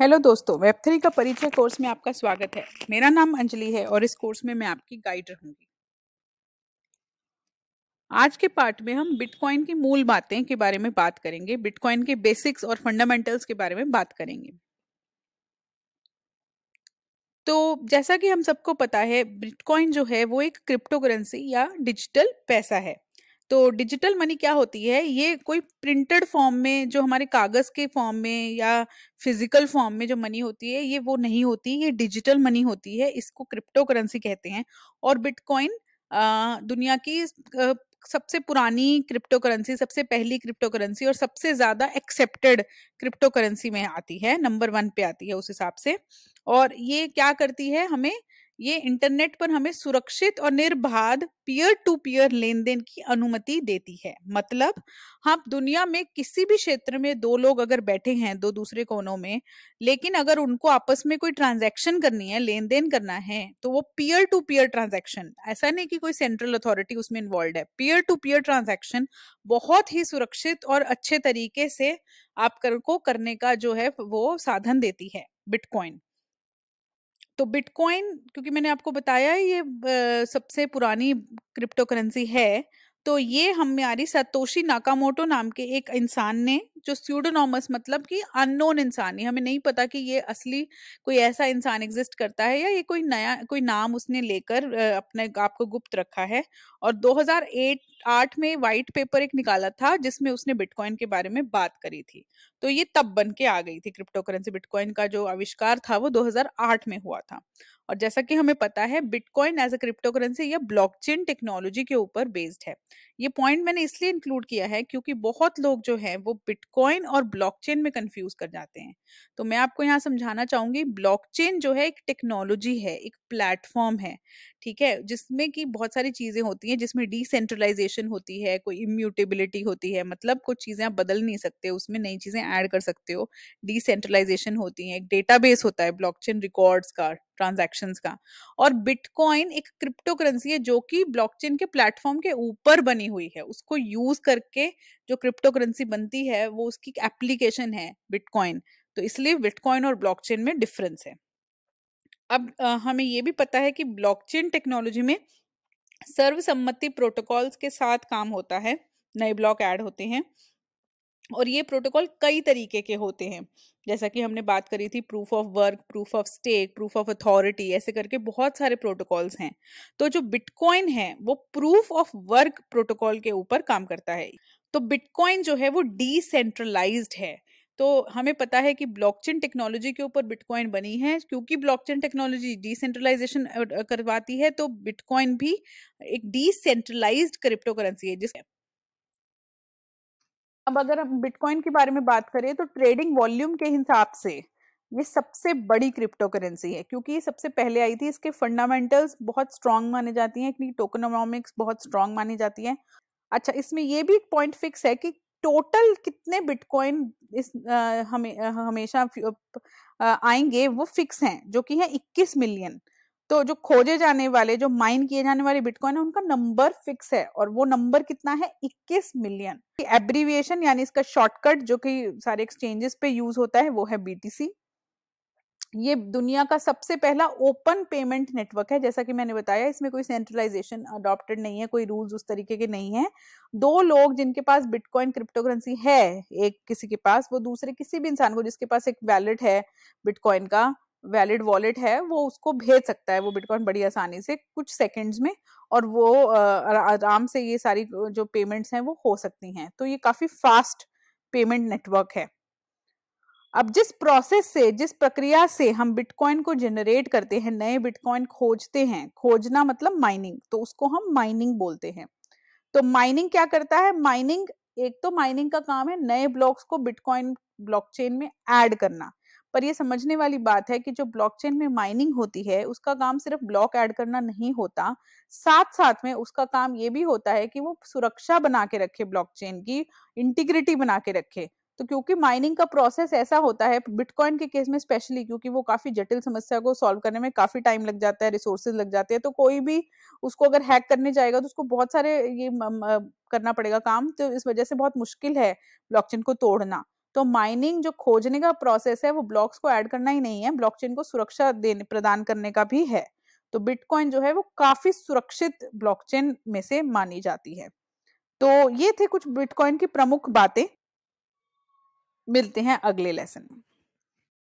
hello दोस्तों web three का परिचय कोर्स में आपका स्वागत है मेरा नाम अंजलि है और इस कोर्स में मैं आपकी गाइड रहूंगी आज के पार्ट में हम बिटकॉइन की मूल बातें के बारे में बात करेंगे बिटकॉइन के बेसिक्स और फंडामेंटल्स के बारे में बात करेंगे तो जैसा कि हम सबको पता है बिटकॉइन जो है वो एक क्रिप्टो करेंसी या डिजिटल पैसा है तो डिजिटल मनी क्या होती है ये कोई प्रिंटेड फॉर्म में जो हमारे कागज के फॉर्म में या फिजिकल फॉर्म में जो मनी होती है ये वो नहीं होती ये डिजिटल मनी होती है इसको क्रिप्टो करेंसी कहते हैं और बिटकॉइन दुनिया की सबसे पुरानी क्रिप्टो करेंसी सबसे पहली क्रिप्टो करेंसी और सबसे ज्यादा एक्सेप्टेड क्रिप्टो करेंसी में आती है नंबर वन पे आती है उस हिसाब से और ये क्या करती है हमें ये इंटरनेट पर हमें सुरक्षित और निर्बाध पीयर टू पीयर लेन देन की अनुमति देती है मतलब हम दुनिया में किसी भी क्षेत्र में दो लोग अगर बैठे हैं दो दूसरे कोनों में लेकिन अगर उनको आपस में कोई ट्रांजैक्शन करनी है लेन देन करना है तो वो पीयर टू पीयर ट्रांजैक्शन ऐसा नहीं कि कोई सेंट्रल अथॉरिटी उसमें इन्वॉल्व है पीयर टू पीयर ट्रांजेक्शन बहुत ही सुरक्षित और अच्छे तरीके से आप कर को करने का जो है वो साधन देती है बिटकॉइन तो बिटकॉइन क्योंकि मैंने आपको बताया ये सबसे पुरानी क्रिप्टो करेंसी है तो ये हमारी सतोशी नाकामोटो नाम के एक इंसान ने जो स्यूडोनॉमस मतलब कि अननोन इंसान है हमें नहीं पता कि ये असली कोई ऐसा इंसान एग्जिस्ट करता है या ये कोई नया कोई नाम उसने लेकर अपने आप को गुप्त रखा है और 2008 आठ में वाइट पेपर एक निकाला था जिसमें उसने बिटकॉइन के बारे में बात करी थी तो ये तब बन के आ गई थी क्रिप्टो करेंसी बिटकॉइन का जो आविष्कार था वो 2008 में हुआ था और जैसा कि हमें पता है bitcoin as a crypto currency या ब्लॉकचेन टेक्नोलॉजी के ऊपर बेस्ड है ये पॉइंट मैंने इसलिए इंक्लूड किया है क्योंकि बहुत लोग जो है वो बिटकॉइन और ब्लॉकचेन में कंफ्यूज कर जाते हैं तो मैं आपको यहाँ समझाना चाहूंगी ब्लॉकचेन जो है एक टेक्नोलॉजी है एक प्लेटफॉर्म है ठीक है जिसमें कि बहुत सारी चीजें होती हैं जिसमें डिसेंट्रलाइजेशन होती है कोई इम्यूटेबिलिटी होती है मतलब कुछ चीजें आप बदल नहीं सकते उसमें नई चीजें ऐड कर सकते हो डिसेंट्रलाइजेशन होती है एक डेटाबेस होता है ब्लॉकचेन रिकॉर्ड्स का ट्रांजेक्शन ट्रांजेक्शन्स का और बिटकॉइन एक क्रिप्टो करेंसी है जो कि ब्लॉकचेन के प्लेटफॉर्म के ऊपर बनी हुई है उसको यूज करके जो क्रिप्टो करेंसी बनती है वो उसकी एप्लीकेशन है बिटकॉइन तो इसलिए बिटकॉइन और ब्लॉकचेन में डिफरेंस है अब आ, हमें ये भी पता है कि ब्लॉकचेन टेक्नोलॉजी में सर्वसम्मति प्रोटोकॉल्स के साथ काम होता है नए ब्लॉक ऐड होते हैं और ये प्रोटोकॉल कई तरीके के होते हैं जैसा कि हमने बात करी थी proof of work proof of stake proof of authority ऐसे करके बहुत सारे प्रोटोकॉल्स हैं तो जो बिटकॉइन है वो प्रूफ ऑफ वर्क प्रोटोकॉल के ऊपर काम करता है तो बिटकॉइन जो है वो डिसेंट्रलाइज्ड है तो हमें पता है कि ब्लॉकचेन टेक्नोलॉजी के ऊपर बिटकॉइन बनी है क्योंकि ब्लॉकचेन टेक्नोलॉजी डिसेंट्रलाइजेशन करवाती है तो बिटकॉइन भी एक डिसेंट्रलाइज्ड क्रिप्टो करेंसी है जिस अब अगर हम बिटकॉइन के बारे में बात करें तो ट्रेडिंग वॉल्यूम के हिसाब से ये सबसे बड़ी क्रिप्टो करेंसी है क्योंकि ये सबसे पहले आई थी इसके फंडामेंटल्स बहुत स्ट्रांग माने जाती हैं इतनी टोकनोमिक्स बहुत स्ट्रांग मानी जाती है अच्छा इसमें ये भी एक पॉइंट फिक्स है कि टोटल कितने बिटकॉइन इस आ, हमें हमेशा आ, आएंगे वो फिक्स हैं जो कि है 21 मिलियन तो जो खोजे जाने वाले जो माइन किए जाने वाले बिटकॉइन है उनका नंबर फिक्स है और वो नंबर कितना है 21 मिलियन एब्रीविएशन यानी इसका शॉर्टकट जो कि सारे एक्सचेंजेस पे यूज होता है वो है बीटीसी ये दुनिया का सबसे पहला ओपन पेमेंट नेटवर्क है जैसा कि मैंने बताया इसमें कोई सेंट्रलाइजेशन अडॉप्टेड नहीं है कोई रूल्स उस तरीके के नहीं है दो लोग जिनके पास बिटकॉइन क्रिप्टो करेंसी है एक किसी के पास वो दूसरे किसी भी इंसान को जिसके पास एक वैलेट है बिटकॉइन का वैलिड वॉलेट है वो उसको भेज सकता है वो बिटकॉइन बड़ी आसानी से कुछ सेकंड्स में और वो आराम से ये सारी जो पेमेंट्स हैं वो हो सकती हैं तो ये काफ़ी फास्ट पेमेंट नेटवर्क है अब जिस प्रोसेस से जिस प्रक्रिया से हम बिटकॉइन को जनरेट करते हैं नए बिटकॉइन खोजते हैं खोजना मतलब माइनिंग तो उसको हम माइनिंग बोलते हैं तो माइनिंग क्या करता है माइनिंग एक तो माइनिंग का काम है नए ब्लॉक्स को बिटकॉइन ब्लॉकचेन में ऐड करना पर यह समझने वाली बात है कि जो ब्लॉकचेन में माइनिंग होती है उसका काम सिर्फ ब्लॉक ऐड करना नहीं होता साथ साथ में उसका काम ये भी होता है कि वो सुरक्षा बना के रखे ब्लॉकचेन की इंटीग्रिटी बना के रखे तो क्योंकि माइनिंग का प्रोसेस ऐसा होता है बिटकॉइन के केस में स्पेशली क्योंकि वो काफी जटिल समस्या को सॉल्व करने में काफी टाइम लग जाता है रिसोर्सेज लग जाते हैं तो कोई भी उसको अगर हैक करने जाएगा तो उसको बहुत सारे ये करना पड़ेगा काम तो इस वजह से बहुत मुश्किल है ब्लॉकचेन को तोड़ना तो माइनिंग जो खोजने का प्रोसेस है वो ब्लॉक्स को ऐड करना ही नहीं है ब्लॉकचेन को सुरक्षा देने प्रदान करने का भी है तो बिटकॉइन जो है वो काफी सुरक्षित ब्लॉकचेन में से मानी जाती है तो ये थे कुछ बिटकॉइन की प्रमुख बातें मिलते हैं अगले लेसन में